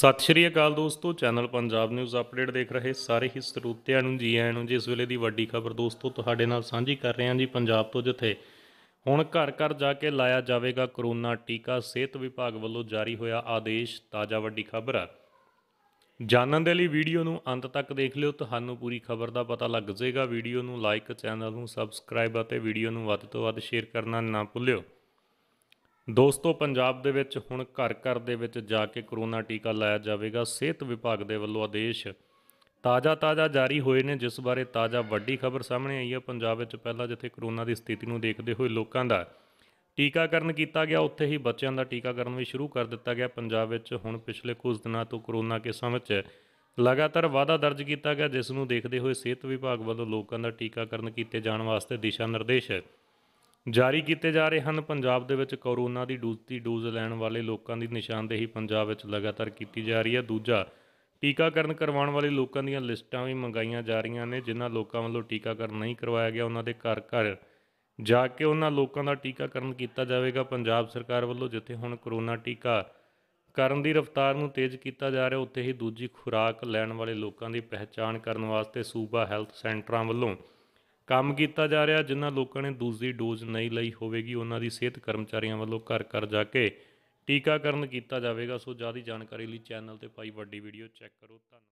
ਸਤਿ ਸ਼੍ਰੀ ਅਕਾਲ ਦੋਸਤੋ channel Punjab news update ਦੇਖ ਰਹੇ ਸਾਰੇ ਹੀ ਸਰੋਤਿਆਂ ਨੂੰ ਜੀ ਆਇਆਂ ਨੂੰ ਜਿਸ ਵੇਲੇ ਦੀ ਵੱਡੀ ਖਬਰ ਦੋਸਤੋ ਤੁਹਾਡੇ ਨਾਲ ਸਾਂਝੀ ਕਰ ਰਹੇ ਹਾਂ ਜੀ ਪੰਜਾਬ ਤੋਂ ਜਿੱਥੇ ਹੁਣ ਘਰ ਘਰ ਜਾ ਕੇ ਲਾਇਆ ਜਾਵੇਗਾ ਕਰੋਨਾ ਟੀਕਾ ਸਿਹਤ ਵਿਭਾਗ ਵੱਲੋਂ ਜਾਰੀ ਹੋਇਆ ਆਦੇਸ਼ ਤਾਜ਼ਾ ਵੱਡੀ ਖਬਰ ਆ ਜਾਣਨ ਦੇ ਲਈ ਵੀਡੀਓ ਨੂੰ ਅੰਤ ਤੱਕ ਦੇਖ ਲਿਓ ਤੁਹਾਨੂੰ ਪੂਰੀ ਖਬਰ ਦਾ ਪਤਾ ਲੱਗ ਜਾਏਗਾ ਵੀਡੀਓ ਨੂੰ ਲਾਈਕ ਚੈਨਲ ਨੂੰ ਸਬਸਕ੍ਰਾਈਬ ਅਤੇ ਵੀਡੀਓ ਨੂੰ ਵੱਧ ਤੋਂ ਵੱਧ ਸ਼ੇਅਰ ਕਰਨਾ ਨਾ ਭੁੱਲਿਓ ਦੋਸਤੋ ਪੰਜਾਬ ਦੇ ਵਿੱਚ ਹੁਣ ਘਰ ਘਰ ਦੇ ਵਿੱਚ ਜਾ ਕੇ ਕਰੋਨਾ ਟੀਕਾ ਲਾਇਆ ਜਾਵੇਗਾ ਸਿਹਤ ਵਿਭਾਗ ਦੇ ਵੱਲੋਂ ਆਦੇਸ਼ ਤਾਜ਼ਾ-ਤਾਜ਼ਾ ਜਾਰੀ ਹੋਏ ਨੇ ਜਿਸ ਬਾਰੇ ਤਾਜ਼ਾ ਵੱਡੀ ਖਬਰ ਸਾਹਮਣੇ ਆਈ ਹੈ ਪੰਜਾਬ ਵਿੱਚ ਪਹਿਲਾਂ ਜਿੱਥੇ ਕਰੋਨਾ ਦੀ ਸਥਿਤੀ ਨੂੰ ਦੇਖਦੇ ਹੋਏ ਲੋਕਾਂ ਦਾ ਟੀਕਾਕਰਨ ਕੀਤਾ ਗਿਆ ਉੱਥੇ ਹੀ ਬੱਚਿਆਂ ਦਾ ਟੀਕਾਕਰਨ ਵੀ ਸ਼ੁਰੂ ਕਰ ਦਿੱਤਾ ਗਿਆ ਪੰਜਾਬ ਵਿੱਚ ਹੁਣ ਪਿਛਲੇ ਕੁਝ ਦਿਨਾਂ ਤੋਂ ਕਰੋਨਾ ਕੇਸਾਂ ਵਿੱਚ ਲਗਾਤਾਰ ਵਾਧਾ ਦਰਜ ਕੀਤਾ ਗਿਆ ਜਿਸ ਨੂੰ ਦੇਖਦੇ ਹੋਏ ਸਿਹਤ ਵਿਭਾਗ ਵੱਲੋਂ ਲੋਕਾਂ ਦਾ ਟੀਕਾਕਰਨ ਕੀਤੇ ਜਾਣ ਵਾਸਤੇ ਦਿਸ਼ਾ ਨਿਰਦੇਸ਼ ਜਾਰੀ ਕੀਤੇ ਜਾ ਰਹੇ ਹਨ ਪੰਜਾਬ ਦੇ ਵਿੱਚ ਕੋਰੋਨਾ ਦੀ ਡੂਜ਼ਤੀ ਡੋਜ਼ ਲੈਣ ਵਾਲੇ ਲੋਕਾਂ ਦੀ ਨਿਸ਼ਾਨਦੇਹੀ ਪੰਜਾਬ ਵਿੱਚ ਲਗਾਤਾਰ ਕੀਤੀ ਜਾ ਰਹੀ ਹੈ ਦੂਜਾ ਟੀਕਾਕਰਨ ਕਰਵਾਉਣ ਵਾਲੇ ਲੋਕਾਂ ਦੀਆਂ ਲਿਸਟਾਂ ਵੀ ਮੰਗਾਈਆਂ ਜਾ ਰਹੀਆਂ ਨੇ ਜਿਨ੍ਹਾਂ ਲੋਕਾਂ ਵੱਲੋਂ ਟੀਕਾਕਰਨ ਨਹੀਂ ਕਰਵਾਇਆ ਗਿਆ ਉਹਨਾਂ ਦੇ ਘਰ ਘਰ ਜਾ ਕੇ ਉਹਨਾਂ ਲੋਕਾਂ ਦਾ ਟੀਕਾਕਰਨ ਕੀਤਾ ਜਾਵੇਗਾ ਪੰਜਾਬ ਸਰਕਾਰ ਵੱਲੋਂ ਜਿੱਥੇ ਹੁਣ ਕੋਰੋਨਾ ਟੀਕਾ ਕਰਨ ਦੀ ਰਫ਼ਤਾਰ ਨੂੰ ਤੇਜ਼ ਕੀਤਾ ਜਾ ਰਿਹਾ ਉੱਥੇ ਹੀ ਦੂਜੀ ਖੁਰਾਕ ਲੈਣ ਵਾਲੇ ਲੋਕਾਂ ਦੀ ਪਹਿਚਾਣ ਕਰਨ ਵਾਸਤੇ ਸੂਬਾ ਹੈਲਥ ਸੈਂਟਰਾਂ ਵੱਲੋਂ ਕੰਮ ਕੀਤਾ ਜਾ ਰਿਹਾ ਜਿਨ੍ਹਾਂ ਲੋਕਾਂ ਨੇ ਦੂਜੀ ਡੋਜ਼ ਨਹੀਂ ਲਈ ਹੋਵੇਗੀ ਉਹਨਾਂ ਦੀ ਸਿਹਤ ਕਰਮਚਾਰੀਆਂ ਵੱਲੋਂ ਘਰ ਘਰ ਜਾ ਕੇ ਟੀਕਾਕਰਨ ਕੀਤਾ ਜਾਵੇਗਾ ਸੋ ਜਿਆਦਾ ਜਾਣਕਾਰੀ ਲਈ ਚੈਨਲ ਤੇ ਪਾਈ ਵੱਡੀ ਵੀਡੀਓ ਚੈੱਕ ਕਰੋ ਧੰਨਵਾਦ